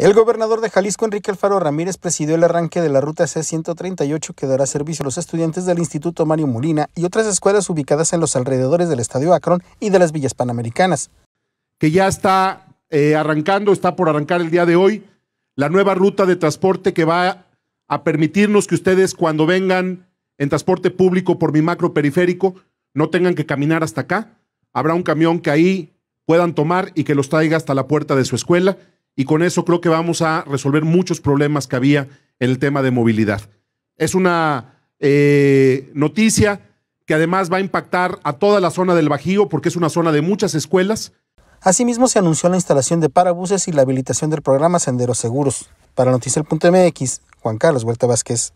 El gobernador de Jalisco, Enrique Alfaro Ramírez, presidió el arranque de la ruta C-138 que dará servicio a los estudiantes del Instituto Mario Molina y otras escuelas ubicadas en los alrededores del Estadio Akron y de las villas panamericanas. Que ya está eh, arrancando, está por arrancar el día de hoy, la nueva ruta de transporte que va a permitirnos que ustedes cuando vengan en transporte público por mi macro periférico no tengan que caminar hasta acá. Habrá un camión que ahí puedan tomar y que los traiga hasta la puerta de su escuela y con eso creo que vamos a resolver muchos problemas que había en el tema de movilidad. Es una eh, noticia que además va a impactar a toda la zona del Bajío porque es una zona de muchas escuelas. Asimismo, se anunció la instalación de parabuses y la habilitación del programa Senderos Seguros. Para Noticiel.mx, Juan Carlos Vuelta Vázquez.